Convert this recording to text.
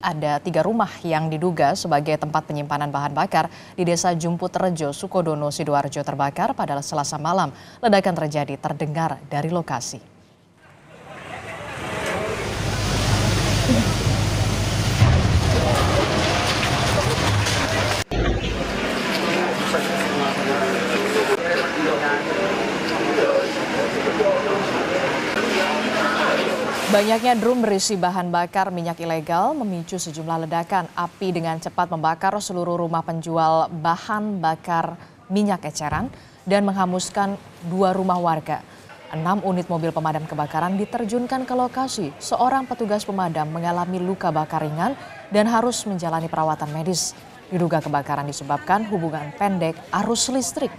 Ada tiga rumah yang diduga sebagai tempat penyimpanan bahan bakar di Desa Jumput Rejo, Sukodono, Sidoarjo terbakar pada selasa malam. Ledakan terjadi terdengar dari lokasi. Banyaknya drum berisi bahan bakar minyak ilegal memicu sejumlah ledakan. Api dengan cepat membakar seluruh rumah penjual bahan bakar minyak eceran dan menghanguskan dua rumah warga. Enam unit mobil pemadam kebakaran diterjunkan ke lokasi. Seorang petugas pemadam mengalami luka bakar ringan dan harus menjalani perawatan medis. Diduga kebakaran disebabkan hubungan pendek arus listrik.